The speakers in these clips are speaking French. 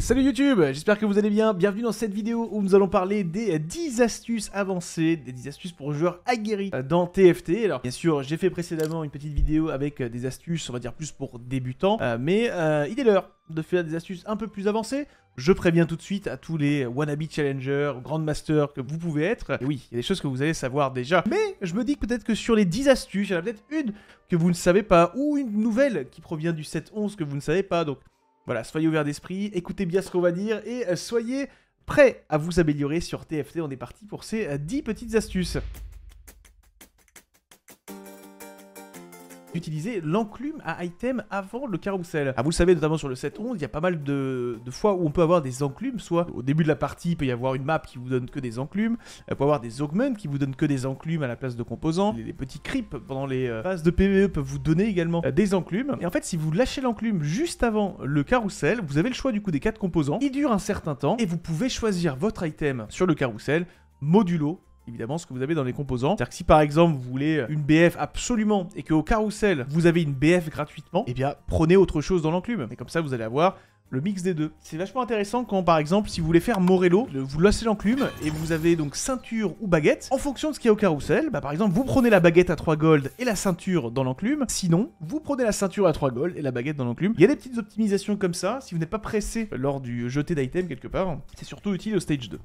salut YouTube, j'espère que vous allez bien, bienvenue dans cette vidéo où nous allons parler des 10 astuces avancées, des 10 astuces pour joueurs aguerris euh, dans TFT. Alors bien sûr, j'ai fait précédemment une petite vidéo avec euh, des astuces, on va dire plus pour débutants, euh, mais il est l'heure de faire des astuces un peu plus avancées. Je préviens tout de suite à tous les wannabe challengers, grandmasters que vous pouvez être. Et oui, il y a des choses que vous allez savoir déjà. Mais je me dis que peut-être que sur les 10 astuces, il y en a peut-être une que vous ne savez pas, ou une nouvelle qui provient du 7-11 que vous ne savez pas. Donc voilà, soyez ouverts d'esprit, écoutez bien ce qu'on va dire et euh, soyez prêts à vous améliorer sur TFT. On est parti pour ces 10 euh, petites astuces. Utiliser l'enclume à item avant le carrousel. Ah, vous le savez, notamment sur le 7-11, il y a pas mal de, fois où on peut avoir des enclumes, soit au début de la partie, il peut y avoir une map qui vous donne que des enclumes, euh, il peut y avoir des augments qui vous donnent que des enclumes à la place de composants, les, petits creeps pendant les euh, phases de PvE peuvent vous donner également euh, des enclumes. Et en fait, si vous lâchez l'enclume juste avant le carrousel, vous avez le choix du coup des quatre composants, il dure un certain temps, et vous pouvez choisir votre item sur le carrousel modulo évidemment ce que vous avez dans les composants. C'est-à-dire que si par exemple vous voulez une BF absolument et que au carrousel vous avez une BF gratuitement, eh bien prenez autre chose dans l'enclume. Et comme ça vous allez avoir le mix des deux. C'est vachement intéressant quand par exemple si vous voulez faire Morello, vous lancez l'enclume et vous avez donc ceinture ou baguette. En fonction de ce qu'il y a au carrousel, bah, par exemple vous prenez la baguette à 3 gold et la ceinture dans l'enclume. Sinon, vous prenez la ceinture à 3 gold et la baguette dans l'enclume. Il y a des petites optimisations comme ça si vous n'êtes pas pressé lors du jeté d'item quelque part. C'est surtout utile au stage 2.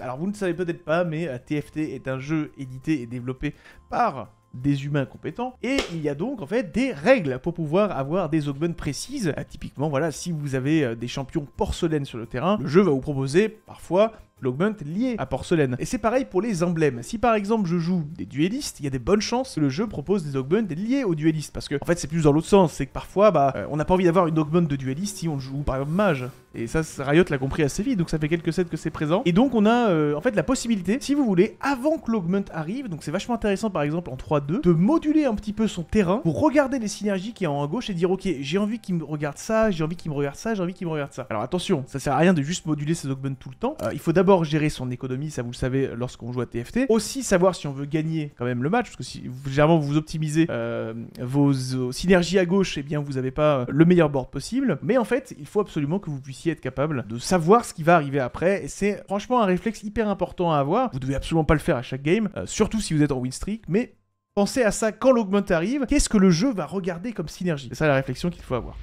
Alors vous ne savez peut-être pas, mais TFT euh, est un jeu édité et développé par des humains compétents et il y a donc en fait des règles pour pouvoir avoir des augments précises. Euh, typiquement voilà, si vous avez euh, des champions porcelaines sur le terrain, le jeu va vous proposer parfois l'augment lié à Porcelaine. Et c'est pareil pour les emblèmes. Si par exemple je joue des duellistes, il y a des bonnes chances que le jeu propose des augments liés aux duellistes. Parce que en fait c'est plus dans l'autre sens, c'est que parfois bah, euh, on n'a pas envie d'avoir une augment de duelliste si on joue par exemple mage. Et ça, Riot l'a compris assez vite, donc ça fait quelques sets que c'est présent. Et donc on a euh, en fait la possibilité, si vous voulez, avant que l'augment arrive, donc c'est vachement intéressant par exemple en 3-2, de moduler un petit peu son terrain pour regarder les synergies qu'il y a en gauche et dire ok j'ai envie qu'il me regarde ça, j'ai envie qu'il me regarde ça, j'ai envie qu'il me regarde ça. Alors attention, ça sert à rien de juste moduler ses augment tout le temps. Euh, il faut d'abord gérer son économie, ça vous le savez lorsqu'on joue à TFT. Aussi savoir si on veut gagner quand même le match, parce que si généralement vous optimisez euh, vos, synergies à gauche, et eh bien vous n'avez pas euh, le meilleur board possible. Mais en fait, il faut absolument que vous puissiez être capable de savoir ce qui va arriver après. Et c'est franchement un réflexe hyper important à avoir. Vous devez absolument pas le faire à chaque game, euh, surtout si vous êtes en win streak, mais pensez à ça quand l'augment arrive. Qu'est-ce que le jeu va regarder comme synergie C'est ça la réflexion qu'il faut avoir.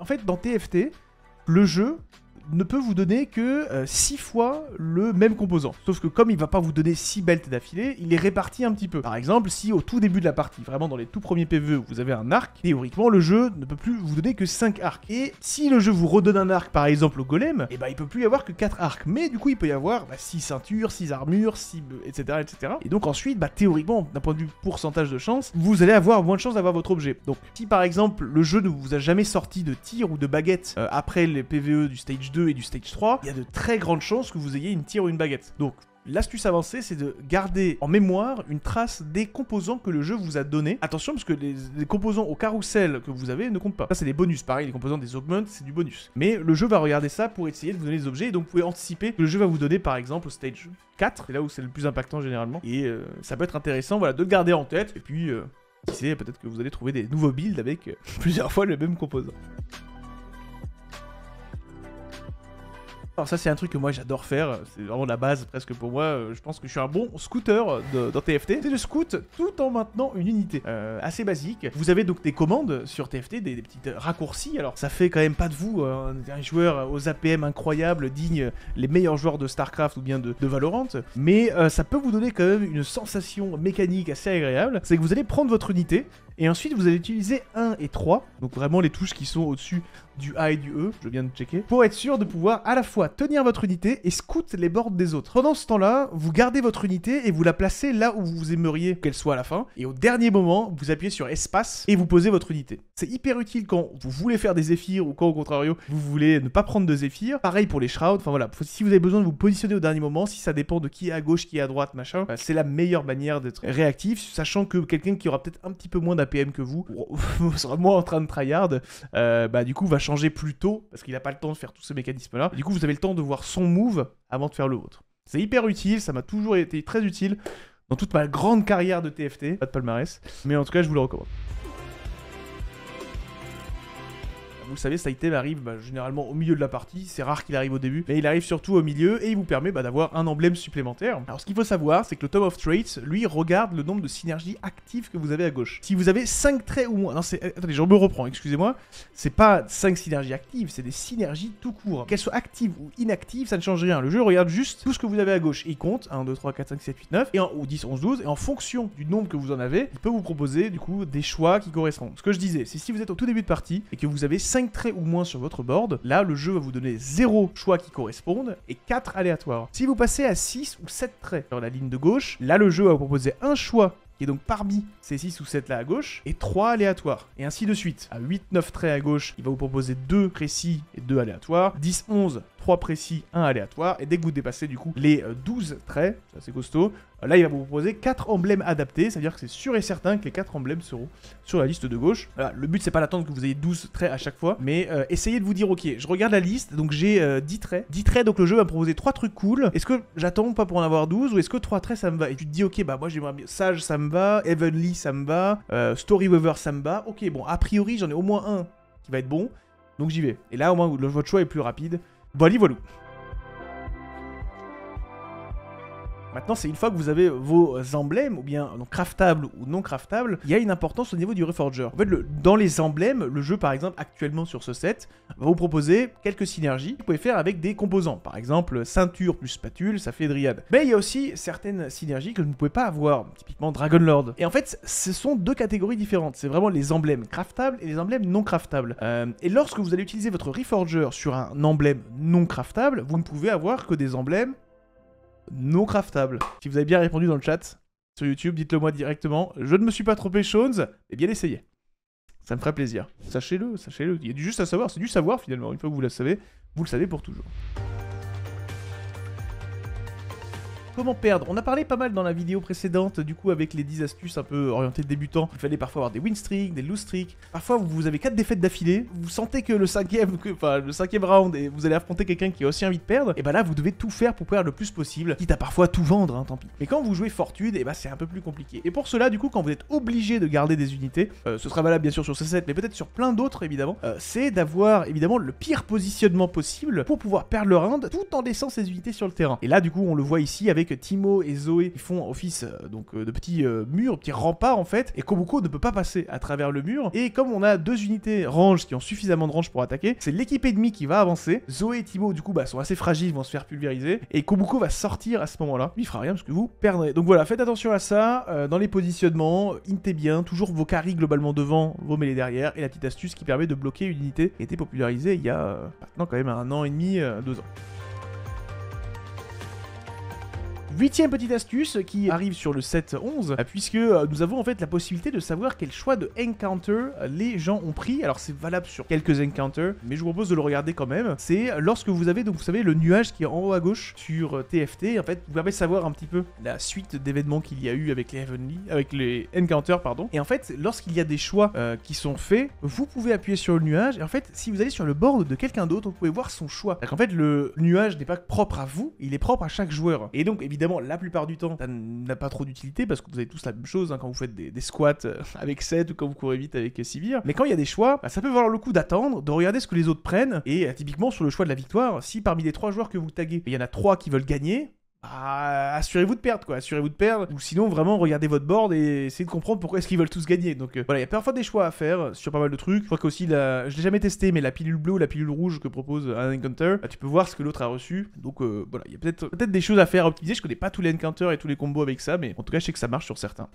En fait, dans TFT, le jeu ne peut vous donner que 6 euh, fois le même composant. Sauf que comme il va pas vous donner 6 belts d'affilée, il est réparti un petit peu. Par exemple, si au tout début de la partie, vraiment dans les tout premiers PVE, vous avez un arc, théoriquement le jeu ne peut plus vous donner que 5 arcs. Et si le jeu vous redonne un arc par exemple au golem, et eh ben il peut plus y avoir que 4 arcs. Mais du coup il peut y avoir 6 bah, ceintures, 6 armures, 6 etc etc. Et donc ensuite, bah, théoriquement d'un point de vue pourcentage de chance, vous allez avoir moins de chance d'avoir votre objet. Donc si par exemple le jeu ne vous a jamais sorti de tir ou de baguette euh, après les PVE du stage 2, et du stage 3, il y a de très grandes chances que vous ayez une tire ou une baguette. Donc, L'astuce avancée, c'est de garder en mémoire une trace des composants que le jeu vous a donné Attention, parce que les, composants au carrousel que vous avez ne comptent pas. Ça, c'est des bonus. Pareil, les composants des augments, c'est du bonus. Mais le jeu va regarder ça pour essayer de vous donner des objets. Et donc, vous pouvez anticiper que le jeu va vous donner, par exemple, au stage 4. C'est là où c'est le plus impactant généralement. Et euh, ça peut être intéressant voilà, de le garder en tête. Et puis, euh, qui sait, peut-être que vous allez trouver des nouveaux builds avec euh, plusieurs fois le même composant. Alors ça c'est un truc que moi j'adore faire, c'est vraiment la base presque pour moi, euh, je pense que je suis un bon scooter dans TFT. C'est le scout tout en maintenant une unité, euh, assez basique. Vous avez donc des commandes sur TFT, des, petites petits euh, raccourcis, alors ça fait quand même pas de vous un joueur aux APM incroyables, digne les meilleurs joueurs de StarCraft ou bien de, Valorant, mais ça peut vous donner quand même une sensation mécanique assez agréable, c'est que vous allez prendre votre unité, et ensuite, vous allez utiliser 1 et 3, donc vraiment les touches qui sont au-dessus du A et du E, je viens de checker, pour être sûr de pouvoir à la fois tenir votre unité et scout les bords des autres. Pendant ce temps-là, vous gardez votre unité et vous la placez là où vous aimeriez qu'elle soit à la fin. Et au dernier moment, vous appuyez sur espace et vous posez votre unité. C'est hyper utile quand vous voulez faire des zéphyrs ou quand au contrario, vous voulez ne pas prendre de zéphyrs. Pareil pour les shrouds, enfin voilà, si vous avez besoin de vous positionner au dernier moment, si ça dépend de qui est à gauche, qui est à droite, machin, bah, c'est la meilleure manière d'être réactif, sachant que quelqu'un qui aura peut-être un petit peu moins d'appui PM que vous, sera moins en train de tryhard, euh, bah, du coup, va changer plus tôt, parce qu'il n'a pas le temps de faire tous ces mécanismes-là. Du coup, vous avez le temps de voir son move avant de faire le vôtre. C'est hyper utile, ça m'a toujours été très utile dans toute ma grande carrière de TFT, pas de palmarès, mais en tout cas, je vous le recommande. Vous le savez, item arrive bah, généralement au milieu de la partie, c'est rare qu'il arrive au début, mais il arrive surtout au milieu et il vous permet bah, d'avoir un emblème supplémentaire. Alors ce qu'il faut savoir, c'est que le top of Traits, lui, regarde le nombre de synergies actives que vous avez à gauche. Si vous avez 5 traits ou moins... Non, c'est... Euh, attendez, je me reprends, excusez-moi. C'est pas 5 synergies actives, c'est des synergies tout court. Qu'elles soient actives ou inactives, ça ne change rien. Le jeu regarde juste tout ce que vous avez à gauche. Il compte 1, 2, 3, 4, 5, 7, 8, 9, et ou 10, 11, 12, et en fonction du nombre que vous en avez, il peut vous proposer du coup des choix qui correspondent. Ce que je disais, c'est si vous êtes au tout début de partie et que vous avez 5 5 traits ou moins sur votre board. Là, le jeu va vous donner 0 choix qui correspondent et 4 aléatoires. Si vous passez à 6 ou 7 traits sur la ligne de gauche, là, le jeu va vous proposer un choix qui est donc parmi ces 6 ou 7 là à gauche, et 3 aléatoires, et ainsi de suite. À 8, 9 traits à gauche, il va vous proposer 2 précis et 2 aléatoires. 10, 11, précis, un aléatoire, et dès que vous dépassez du coup les 12 euh, traits, c'est costaud, euh, là il va vous proposer 4 emblèmes adaptés, c'est-à-dire que c'est sûr et certain que les quatre emblèmes seront sur la liste de gauche. le but c'est pas d'attendre que vous ayez 12 traits à chaque fois, mais euh, essayez de vous dire ok, je regarde la liste, donc j'ai 10 traits, 10 traits donc le jeu va me proposer 3 trucs cool, est-ce que j'attends pas pour en avoir 12, ou est-ce que 3 traits ça me va Et tu te dis ok bah moi j'aimerais bien, Sage ça me va, Heavenly ça me va, Story Weaver ça me va, ok bon a priori j'en ai au moins un qui va être bon, donc j'y vais. Et là au moins votre choix est plus rapide, Bali Volu. Maintenant, c'est une fois que vous avez vos emblèmes, ou bien donc craftables ou non craftables, il y a une importance au niveau du reforger. En fait, dans les emblèmes, le jeu, par exemple, actuellement sur ce set, va vous proposer quelques synergies que vous pouvez faire avec des composants. Par exemple, ceinture plus spatule, ça fait dryade. Mais il y a aussi certaines synergies que vous ne pouvez pas avoir, typiquement Dragon Lord. Et en fait, ce sont deux catégories différentes. C'est vraiment les emblèmes craftables et les emblèmes non craftables. Euh, et lorsque vous allez utiliser votre reforger sur un emblème non craftable, vous ne pouvez avoir que des emblèmes non craftable, Si vous avez bien répondu dans le chat sur YouTube, dites-le moi directement. Je ne me suis pas trompé, Shones, et eh bien essayez Ça me ferait plaisir. Sachez-le, sachez-le. Il y a du juste à savoir, c'est du savoir finalement. Une fois que vous le savez, vous le savez pour toujours. Comment perdre On a parlé pas mal dans la vidéo précédente, du coup, avec les 10 astuces un peu orientées débutants. Il fallait parfois avoir des win streaks, des lose streaks. Parfois, vous avez 4 défaites d'affilée. Vous sentez que le cinquième, que, enfin, le cinquième round, et vous allez affronter quelqu'un qui a aussi envie de perdre. Et bah là, vous devez tout faire pour perdre le plus possible, quitte à parfois tout vendre, hein, tant pis. Mais quand vous jouez fortune, et bah c'est un peu plus compliqué. Et pour cela, du coup, quand vous êtes obligé de garder des unités, euh, ce sera valable bien sûr sur C7, mais peut-être sur plein d'autres évidemment, euh, c'est d'avoir évidemment le pire positionnement possible pour pouvoir perdre le round tout en laissant ses unités sur le terrain. Et là, du coup, on le voit ici avec que Timo et Zoé font office euh, donc euh, de petits euh, murs, petits remparts en fait, et Kobuko ne peut pas passer à travers le mur. Et comme on a deux unités range qui ont suffisamment de range pour attaquer, c'est l'équipe ennemie qui va avancer. Zoé et Timo du coup bah, sont assez fragiles, vont se faire pulvériser, et Kobuko va sortir à ce moment-là. Il fera rien parce que vous perdrez. Donc voilà, faites attention à ça dans les positionnements, intez bien, toujours vos carries globalement devant, vos mêlées derrière, et la petite astuce qui permet de bloquer une unité qui était popularisée il y a maintenant quand même un an et demi, deux ans. Huitième petite astuce qui arrive sur le 7-11, euh, puisque euh, nous avons en fait la possibilité de savoir quel choix de encounter euh, les gens ont pris. Alors c'est valable sur quelques encounters, mais je vous propose de le regarder quand même. C'est lorsque vous avez, donc vous savez, le nuage qui est en haut à gauche sur TFT, en fait, vous permet de savoir un petit peu la suite d'événements qu'il y a eu avec les Heavenly, avec les encounters, pardon. Et en fait, lorsqu'il y a des choix qui sont faits, vous pouvez appuyer sur le nuage. Et en fait, si vous allez sur le board de quelqu'un d'autre, vous pouvez voir son choix. En fait, le nuage n'est pas propre à vous, il est propre à chaque joueur. Et donc, évidemment, la plupart du temps, ça n'a pas trop d'utilité parce que vous avez tous la même chose hein, quand vous faites des, squats euh, avec 7 ou quand vous courez vite avec 6 Mais quand il y a des choix, bah, ça peut valoir le coup d'attendre, de regarder ce que les autres prennent. Et euh, typiquement, sur le choix de la victoire, si parmi les 3 joueurs que vous taguez, il y en a 3 qui veulent gagner, bah, assurez-vous de perdre, quoi. Assurez-vous de perdre. Ou sinon, vraiment, regardez votre board et essayez de comprendre pourquoi est-ce qu'ils veulent tous gagner. Donc euh, voilà, il y a parfois des choix à faire euh, sur pas mal de trucs. Je crois qu'aussi, je l'ai jamais testé, mais la pilule bleue ou la pilule rouge que propose un encounter, bah, tu peux voir ce que l'autre a reçu. Donc euh, voilà, il y a peut-être peut des choses à faire à optimiser. Je connais pas tous les encounters et tous les combos avec ça, mais en tout cas, je sais que ça marche sur certains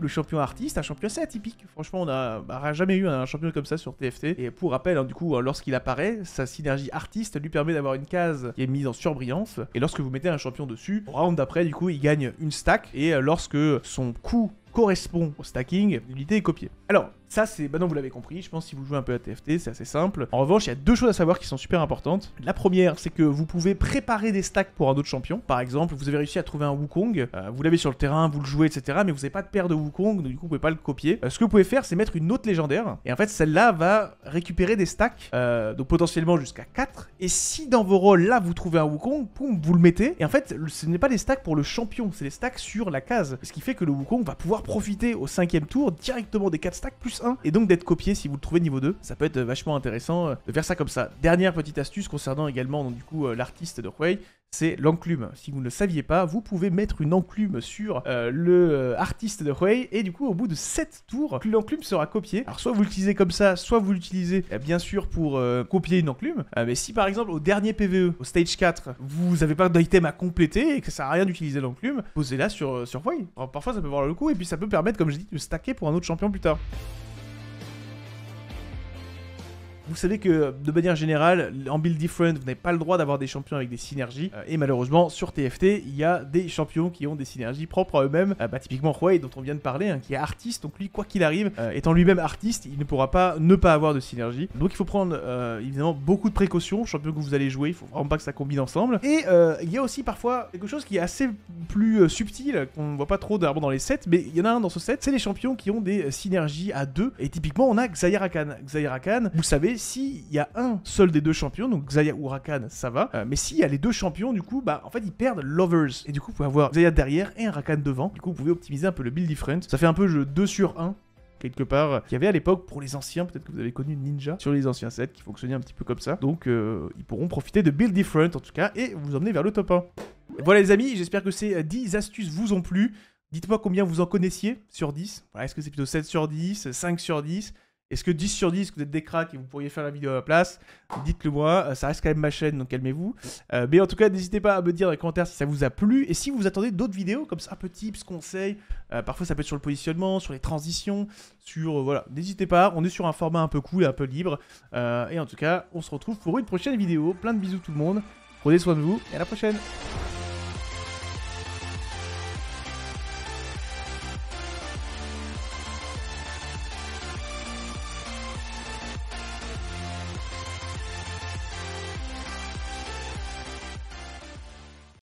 le champion artiste, un champion assez atypique. Franchement, on n'a bah, jamais eu un champion comme ça sur TFT. Et pour rappel, hein, du coup, hein, lorsqu'il apparaît, sa synergie artiste lui permet d'avoir une case qui est mise en surbrillance. Et lorsque vous mettez un champion dessus, au round d'après, du coup, il gagne une stack. Et euh, lorsque son coût correspond au stacking, l'unité est copiée. Alors, ça, c'est. Bah non, vous l'avez compris, je pense que si vous jouez un peu à TFT, c'est assez simple. En revanche, il y a deux choses à savoir qui sont super importantes. La première, c'est que vous pouvez préparer des stacks pour un autre champion. Par exemple, vous avez réussi à trouver un Wukong, euh, vous l'avez sur le terrain, vous le jouez, etc. Mais vous n'avez pas de paire de Wukong, donc du coup, vous pouvez pas le copier. Euh, ce que vous pouvez faire, c'est mettre une autre légendaire. Et en fait, celle-là va récupérer des stacks, euh, donc potentiellement jusqu'à 4. Et si dans vos rôles, là, vous trouvez un Wukong, boum, vous le mettez. Et en fait, ce n'est pas des stacks pour le champion, c'est des stacks sur la case. Ce qui fait que le Wukong va pouvoir profiter au cinquième tour directement des 4 stacks plus et donc d'être copié si vous le trouvez niveau 2. Ça peut être vachement intéressant euh, de faire ça comme ça. Dernière petite astuce concernant également du coup euh, l'artiste de Huey, c'est l'enclume. Si vous ne le saviez pas, vous pouvez mettre une enclume sur euh, le artiste de Huey, et du coup, au bout de 7 tours, l'enclume sera copiée. Alors, soit vous l'utilisez comme ça, soit vous l'utilisez bien sûr pour copier une enclume. mais si par exemple, au dernier PVE, au stage 4, vous n'avez pas d'item à compléter et que ça sert à rien d'utiliser l'enclume, posez-la sur, sur Huey. parfois, ça peut avoir le coup, et puis ça peut permettre, comme je dis, de stacker pour un autre champion plus tard. Vous savez que de manière générale, en build different, vous n'avez pas le droit d'avoir des champions avec des synergies. Euh, et malheureusement, sur TFT, il y a des champions qui ont des synergies propres à eux-mêmes. Euh, bah, typiquement Huawei, dont on vient de parler, hein, qui est artiste. Donc lui, quoi qu'il arrive, euh, étant lui-même artiste, il ne pourra pas ne pas avoir de synergie. Donc il faut prendre évidemment beaucoup de précautions. Champion que vous allez jouer, il ne faut vraiment pas que ça combine ensemble. Et il y a aussi parfois quelque chose qui est assez plus subtil, qu'on ne voit pas trop dans les sets, mais il y en a un dans ce set, c'est les champions qui ont des synergies à deux. Et typiquement, on a Xayarakan. akan vous savez, s'il y a un seul des deux champions, donc Xayah ou Rakan, ça va, euh, mais s'il y a les deux champions, du coup, bah en fait ils perdent Lovers. Et du coup, vous pouvez avoir Xayah derrière et un Rakan devant. Du coup, vous pouvez optimiser un peu le build different. Ça fait un peu jeu 2 sur 1 quelque part, euh, qu'il y avait à l'époque pour les anciens, peut-être que vous avez connu Ninja sur les anciens sets qui fonctionnait un petit peu comme ça. Donc euh, ils pourront profiter de Build Different en tout cas et vous emmener vers le top 1. Voilà les amis, j'espère que ces 10 astuces vous ont plu. Dites-moi combien vous en connaissiez sur 10. Est-ce que c'est plutôt 7 sur 10, 5 sur 10 est-ce que 10 sur 10, vous êtes des cracks et vous pourriez faire la vidéo à la place Dites-le moi, euh, ça reste quand même ma chaîne, donc calmez-vous. Euh, mais en tout cas, n'hésitez pas à me dire dans les commentaires si ça vous a plu et si vous attendez d'autres vidéos comme ça, un peu tips, conseils. Euh, parfois, ça peut être sur le positionnement, sur les transitions, sur. voilà, n'hésitez pas, on est sur un format un peu cool, un peu libre. et en tout cas, on se retrouve pour une prochaine vidéo. Plein de bisous tout le monde, prenez soin de vous et à la prochaine